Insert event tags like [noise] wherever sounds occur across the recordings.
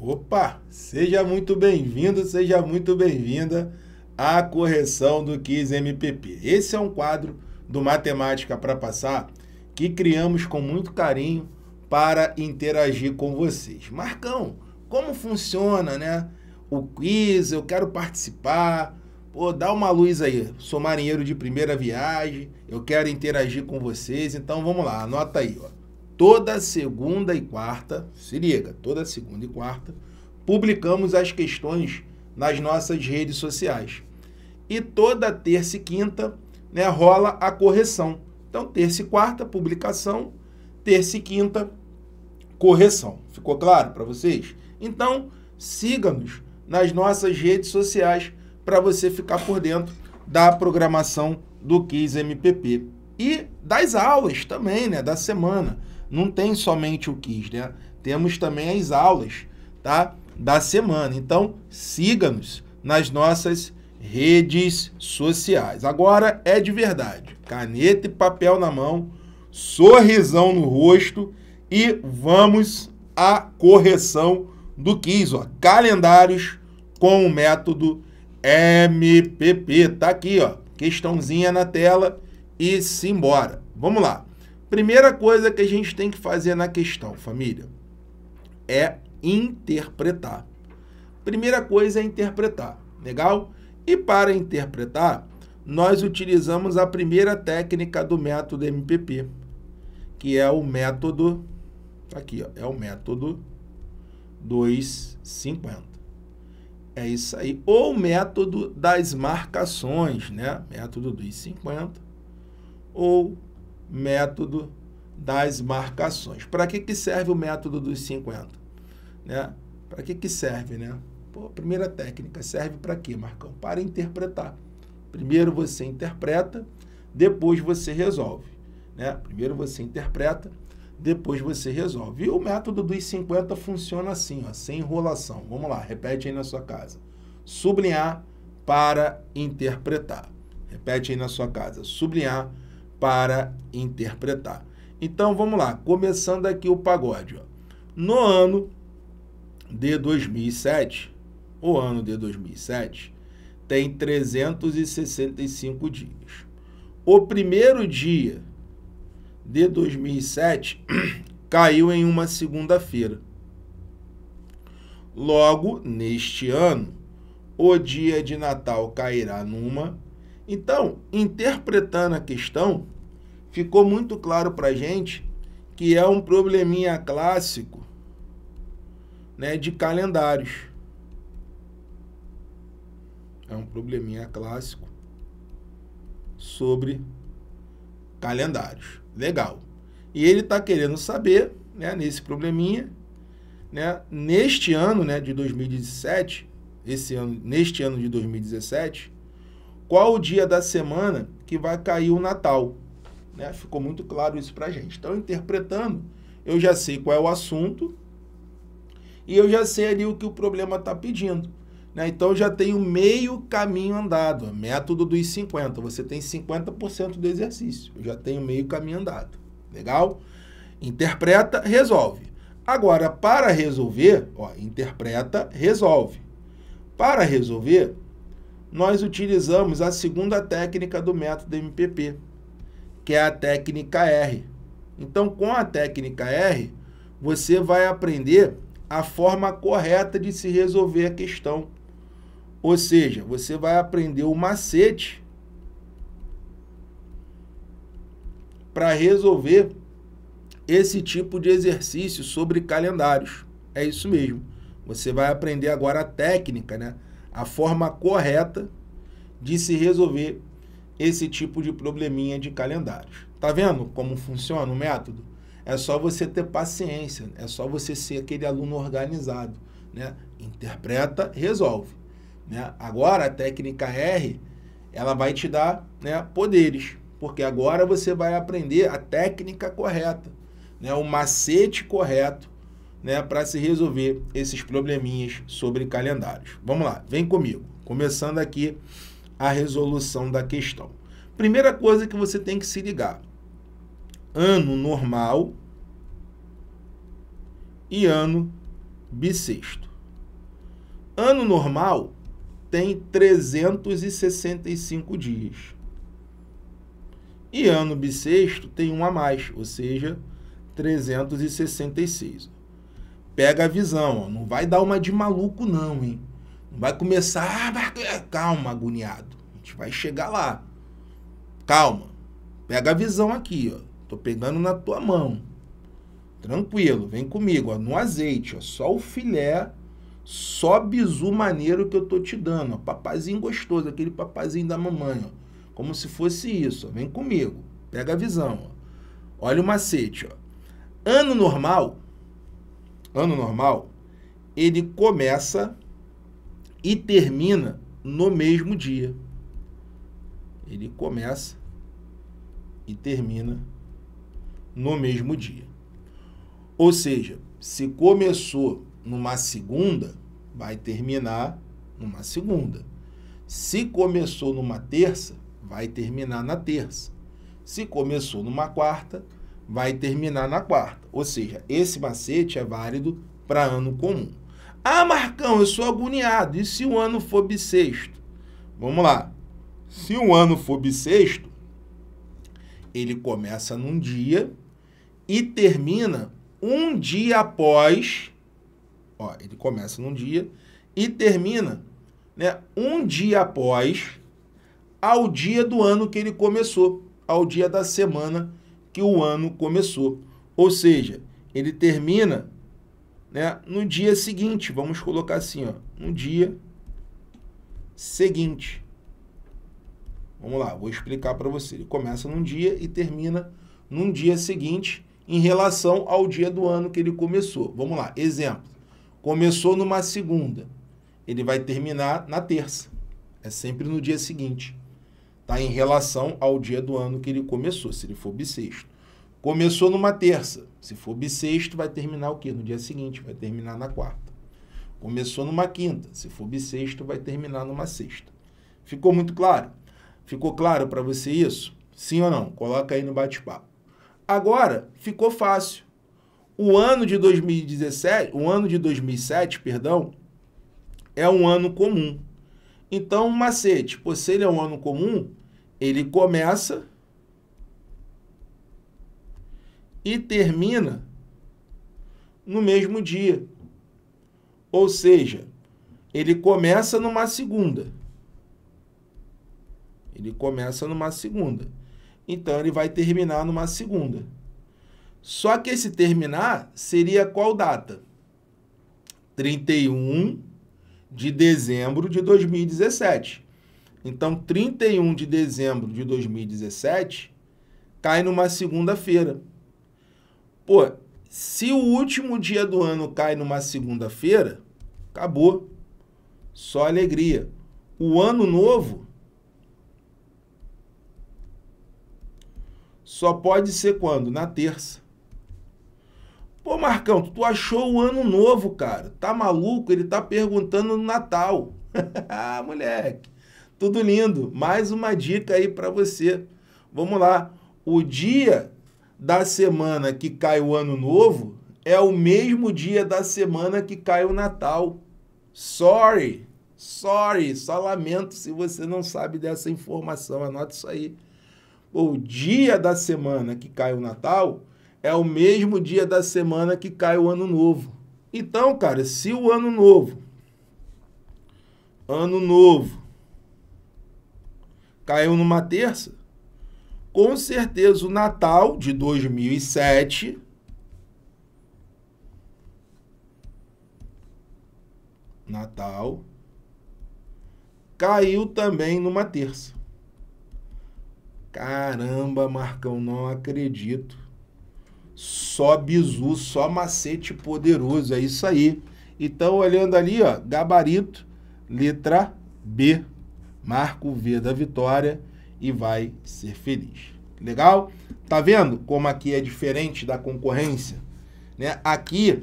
Opa! Seja muito bem-vindo, seja muito bem-vinda à correção do Quiz MPP. Esse é um quadro do Matemática para Passar que criamos com muito carinho para interagir com vocês. Marcão, como funciona, né? O quiz, eu quero participar. Pô, dá uma luz aí. Sou marinheiro de primeira viagem, eu quero interagir com vocês, então vamos lá, anota aí, ó. Toda segunda e quarta, se liga, toda segunda e quarta, publicamos as questões nas nossas redes sociais. E toda terça e quinta né, rola a correção. Então, terça e quarta, publicação, terça e quinta, correção. Ficou claro para vocês? Então, siga-nos nas nossas redes sociais para você ficar por dentro da programação do Kiss MPP. E das aulas também, né, da semana não tem somente o quiz, né? Temos também as aulas, tá? Da semana. Então, siga-nos nas nossas redes sociais. Agora é de verdade. Caneta e papel na mão, sorrisão no rosto e vamos à correção do quiz, ó. Calendários com o método MPP. Tá aqui, ó. Questãozinha na tela e simbora. Vamos lá. Primeira coisa que a gente tem que fazer na questão, família, é interpretar. Primeira coisa é interpretar, legal? E para interpretar, nós utilizamos a primeira técnica do método MPP, que é o método tá aqui, ó, é o método 250. É isso aí, ou o método das marcações, né? Método dos 50 ou método das marcações. Para que, que serve o método dos 50? Né? Para que, que serve, né? Pô, primeira técnica serve para quê, Marcão? Para interpretar. Primeiro você interpreta, depois você resolve. Né? Primeiro você interpreta, depois você resolve. E o método dos 50 funciona assim, ó, sem enrolação. Vamos lá, repete aí na sua casa. Sublinhar para interpretar. Repete aí na sua casa. Sublinhar para para interpretar. Então vamos lá, começando aqui o pagode. Ó. No ano de 2007, o ano de 2007 tem 365 dias. O primeiro dia de 2007 [clears throat] caiu em uma segunda-feira. Logo, neste ano, o dia de Natal cairá numa. Então, interpretando a questão, ficou muito claro para a gente que é um probleminha clássico né, de calendários. É um probleminha clássico sobre calendários. Legal. E ele está querendo saber, né, nesse probleminha, né, neste ano né, de 2017, esse ano, neste ano de 2017, qual o dia da semana que vai cair o Natal. Né? Ficou muito claro isso para a gente. Então, interpretando, eu já sei qual é o assunto e eu já sei ali o que o problema está pedindo. Né? Então, já tenho meio caminho andado, método dos 50. Você tem 50% do exercício. Eu já tenho meio caminho andado. Legal? Interpreta, resolve. Agora, para resolver, ó, interpreta, resolve. Para resolver, nós utilizamos a segunda técnica do método MPP, que é a técnica R. Então, com a técnica R, você vai aprender a forma correta de se resolver a questão. Ou seja, você vai aprender o macete para resolver esse tipo de exercício sobre calendários. É isso mesmo. Você vai aprender agora a técnica, né? A forma correta de se resolver esse tipo de probleminha de calendários. Tá vendo como funciona o método? É só você ter paciência, é só você ser aquele aluno organizado, né? Interpreta, resolve, né? Agora a técnica R, ela vai te dar, né, poderes, porque agora você vai aprender a técnica correta, né, o macete correto, né, para se resolver esses probleminhas sobre calendários. Vamos lá, vem comigo. Começando aqui a resolução da questão. Primeira coisa que você tem que se ligar: ano normal e ano bissexto. Ano normal tem 365 dias. E ano bissexto tem um a mais, ou seja, 366. Pega a visão, ó. não vai dar uma de maluco não, hein? vai começar. Ah, é, calma, agoniado. A gente vai chegar lá. Calma. Pega a visão aqui, ó. Tô pegando na tua mão. Tranquilo, vem comigo, ó. No azeite, ó. Só o filé, só bizu maneiro que eu tô te dando, ó. Papazinho gostoso, aquele papazinho da mamãe, ó. Como se fosse isso, ó. Vem comigo. Pega a visão, ó. Olha o macete, ó. Ano normal, ano normal, ele começa e termina no mesmo dia. Ele começa e termina no mesmo dia. Ou seja, se começou numa segunda, vai terminar numa segunda. Se começou numa terça, vai terminar na terça. Se começou numa quarta, vai terminar na quarta. Ou seja, esse macete é válido para ano comum. Ah, Marcão, eu sou agoniado. E se o ano for bissexto? Vamos lá. Se o ano for bissexto, ele começa num dia e termina um dia após. Ó, ele começa num dia e termina né, um dia após ao dia do ano que ele começou, ao dia da semana que o ano começou. Ou seja, ele termina né? No dia seguinte, vamos colocar assim, ó, no dia seguinte. Vamos lá, vou explicar para você. Ele começa num dia e termina num dia seguinte em relação ao dia do ano que ele começou. Vamos lá, exemplo. Começou numa segunda, ele vai terminar na terça. É sempre no dia seguinte. Tá em relação ao dia do ano que ele começou, se ele for bissexto. Começou numa terça. Se for bissexto, vai terminar o quê? No dia seguinte, vai terminar na quarta. Começou numa quinta. Se for bissexto, vai terminar numa sexta. Ficou muito claro? Ficou claro para você isso? Sim ou não? Coloca aí no bate-papo. Agora, ficou fácil. O ano de 2017, o ano de 2007, perdão, é um ano comum. Então, macete, pô, se ele é um ano comum, ele começa e termina no mesmo dia. Ou seja, ele começa numa segunda. Ele começa numa segunda. Então ele vai terminar numa segunda. Só que esse terminar seria qual data? 31 de dezembro de 2017. Então, 31 de dezembro de 2017 cai numa segunda-feira. Pô, é. se o último dia do ano cai numa segunda-feira, acabou. Só alegria. O ano novo só pode ser quando? Na terça. Pô, Marcão, tu achou o ano novo, cara. Tá maluco? Ele tá perguntando no Natal. [laughs] ah, moleque. Tudo lindo. Mais uma dica aí para você. Vamos lá. O dia da semana que cai o Ano Novo é o mesmo dia da semana que cai o Natal. Sorry, sorry, só lamento se você não sabe dessa informação, anota isso aí. O dia da semana que cai o Natal é o mesmo dia da semana que cai o Ano Novo. Então, cara, se o Ano Novo, Ano Novo, caiu numa terça, com certeza o Natal de 2007 Natal caiu também numa terça. Caramba, Marcão, não acredito. Só bizu, só macete poderoso, é isso aí. Então, olhando ali, ó, gabarito, letra B. Marco V da vitória e vai ser feliz. Legal? Tá vendo como aqui é diferente da concorrência? Né? Aqui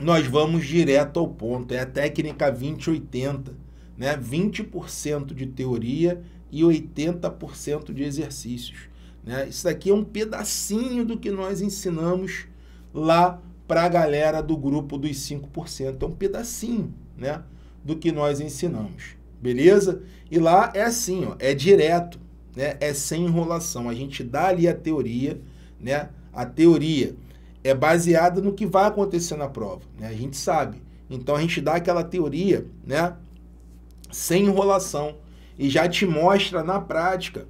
nós vamos direto ao ponto, é a técnica 2080, né? 20% de teoria e 80% de exercícios. Né? Isso daqui é um pedacinho do que nós ensinamos lá para a galera do grupo dos 5%. É um pedacinho né? do que nós ensinamos. Beleza? E lá é assim, ó, é direto, né? É sem enrolação. A gente dá ali a teoria, né? A teoria é baseada no que vai acontecer na prova, né? A gente sabe. Então a gente dá aquela teoria, né? Sem enrolação e já te mostra na prática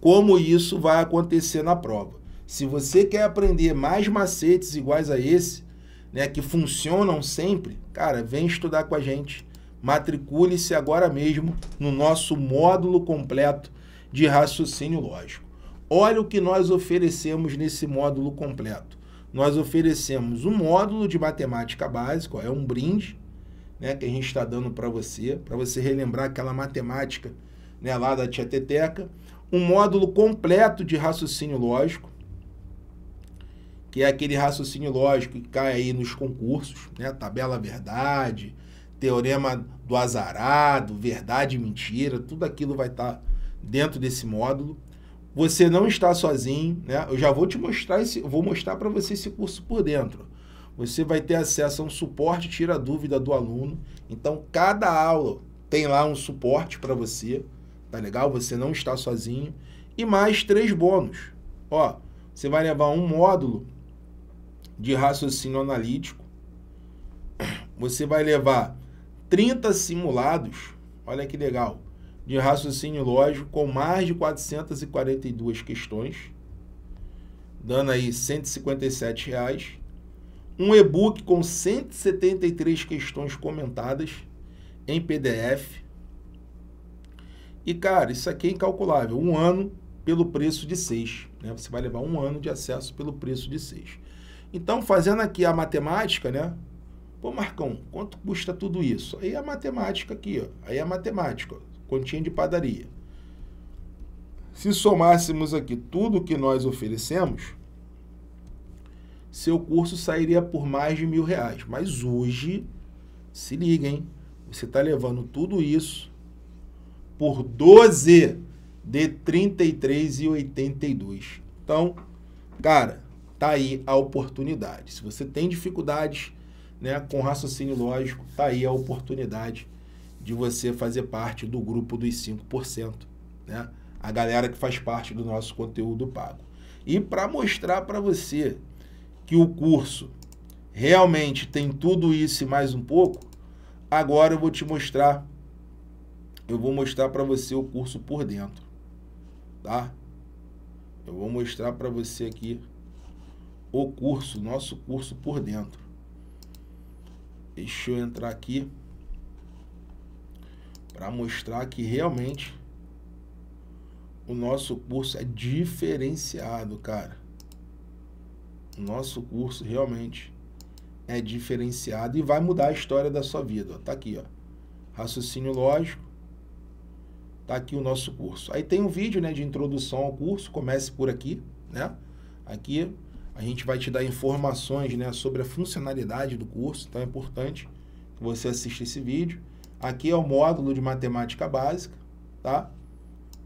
como isso vai acontecer na prova. Se você quer aprender mais macetes iguais a esse, né, que funcionam sempre, cara, vem estudar com a gente Matricule-se agora mesmo no nosso módulo completo de raciocínio lógico. Olha o que nós oferecemos nesse módulo completo. Nós oferecemos um módulo de matemática básica, ó, é um brinde né, que a gente está dando para você, para você relembrar aquela matemática né, lá da Tieteteca. Um módulo completo de raciocínio lógico, que é aquele raciocínio lógico que cai aí nos concursos, né? Tabela verdade, teorema do azarado, verdade e mentira, tudo aquilo vai estar tá dentro desse módulo. Você não está sozinho, né? Eu já vou te mostrar esse, vou mostrar para você esse curso por dentro. Você vai ter acesso a um suporte tira dúvida do aluno. Então cada aula tem lá um suporte para você, tá legal? Você não está sozinho e mais três bônus. Ó, você vai levar um módulo de raciocínio analítico. Você vai levar 30 simulados, olha que legal, de raciocínio lógico com mais de 442 questões, dando aí R$ 157. Reais. Um e-book com 173 questões comentadas em PDF. E, cara, isso aqui é incalculável. Um ano pelo preço de seis, Né? Você vai levar um ano de acesso pelo preço de seis. Então, fazendo aqui a matemática, né? Pô, Marcão, quanto custa tudo isso? Aí a matemática aqui, ó. Aí a matemática, ó. continha de padaria. Se somássemos aqui tudo que nós oferecemos, seu curso sairia por mais de mil reais. Mas hoje, se liga, hein? Você está levando tudo isso por 12 de 33,82. Então, cara, tá aí a oportunidade. Se você tem dificuldades né, com raciocínio lógico, tá aí a oportunidade de você fazer parte do grupo dos 5%, né? A galera que faz parte do nosso conteúdo pago. E para mostrar para você que o curso realmente tem tudo isso e mais um pouco, agora eu vou te mostrar eu vou mostrar para você o curso por dentro, tá? Eu vou mostrar para você aqui o curso, nosso curso por dentro. Deixa eu entrar aqui para mostrar que realmente o nosso curso é diferenciado, cara. O nosso curso realmente é diferenciado e vai mudar a história da sua vida. Ó. Tá aqui, ó. Raciocínio lógico. Tá aqui o nosso curso. Aí tem um vídeo, né, de introdução ao curso. Comece por aqui, né? Aqui a gente vai te dar informações né, sobre a funcionalidade do curso, então é importante que você assista esse vídeo. Aqui é o módulo de matemática básica, tá?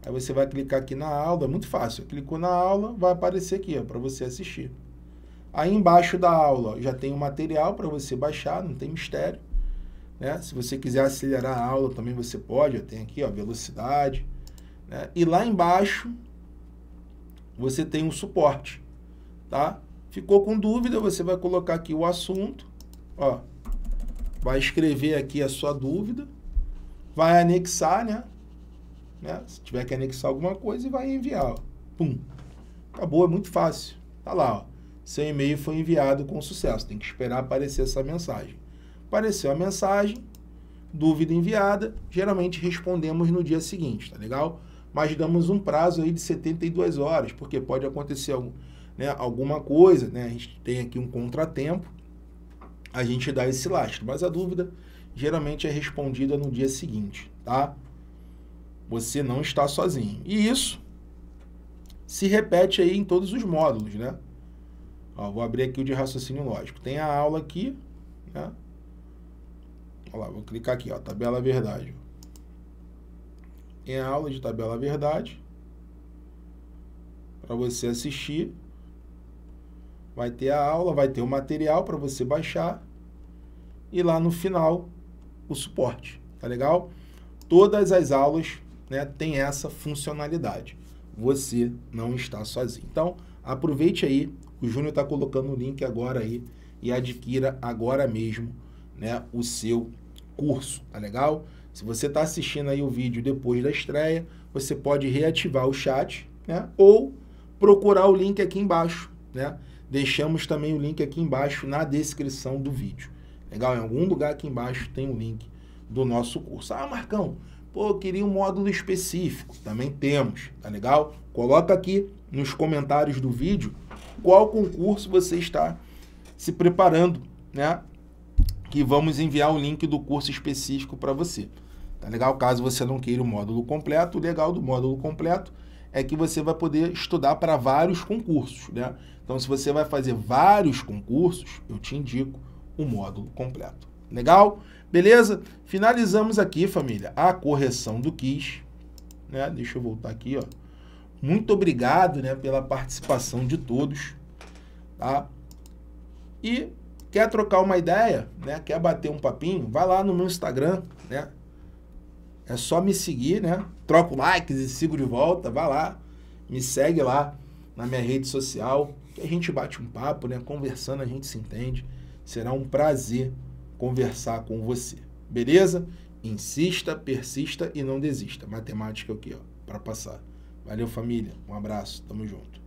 Aí você vai clicar aqui na aula, é muito fácil. Clicou na aula, vai aparecer aqui para você assistir. Aí embaixo da aula ó, já tem o material para você baixar, não tem mistério. Né? Se você quiser acelerar a aula também você pode, ó, tem aqui ó, velocidade. Né? E lá embaixo você tem um suporte tá? Ficou com dúvida, você vai colocar aqui o assunto, ó. Vai escrever aqui a sua dúvida, vai anexar, né? né? Se tiver que anexar alguma coisa e vai enviar, ó. Pum. Acabou, é muito fácil. Tá lá, ó. Seu e-mail foi enviado com sucesso. Tem que esperar aparecer essa mensagem. Apareceu a mensagem, dúvida enviada, geralmente respondemos no dia seguinte, tá legal? Mas damos um prazo aí de 72 horas, porque pode acontecer algum né, alguma coisa, né, a gente tem aqui um contratempo, a gente dá esse lastro. Mas a dúvida geralmente é respondida no dia seguinte, tá? Você não está sozinho. E isso se repete aí em todos os módulos, né? Ó, vou abrir aqui o de raciocínio lógico. Tem a aula aqui, né? Olha lá, vou clicar aqui, ó, tabela verdade. Tem aula de tabela verdade para você assistir vai ter a aula, vai ter o material para você baixar e lá no final o suporte, tá legal? Todas as aulas, né, tem essa funcionalidade. Você não está sozinho. Então, aproveite aí, o Júnior está colocando o link agora aí e adquira agora mesmo, né, o seu curso, tá legal? Se você está assistindo aí o vídeo depois da estreia, você pode reativar o chat, né, ou procurar o link aqui embaixo, né? Deixamos também o link aqui embaixo na descrição do vídeo. Legal? Em algum lugar aqui embaixo tem o link do nosso curso. Ah, Marcão, pô, queria um módulo específico. Também temos, tá legal? Coloca aqui nos comentários do vídeo qual concurso você está se preparando, né? Que vamos enviar o link do curso específico para você. Tá legal? Caso você não queira o módulo completo, o legal do módulo completo é que você vai poder estudar para vários concursos, né? Então, se você vai fazer vários concursos, eu te indico o módulo completo. Legal? Beleza? Finalizamos aqui, família, a correção do quiz. Né? Deixa eu voltar aqui, ó. Muito obrigado né, pela participação de todos. Tá? E quer trocar uma ideia, né? quer bater um papinho, vai lá no meu Instagram, né? É só me seguir, né? Troco likes e sigo de volta. Vai lá, me segue lá na minha rede social. Que a gente bate um papo, né? Conversando a gente se entende. Será um prazer conversar com você. Beleza? Insista, persista e não desista. Matemática aqui, é ó, para passar. Valeu, família. Um abraço. Tamo junto.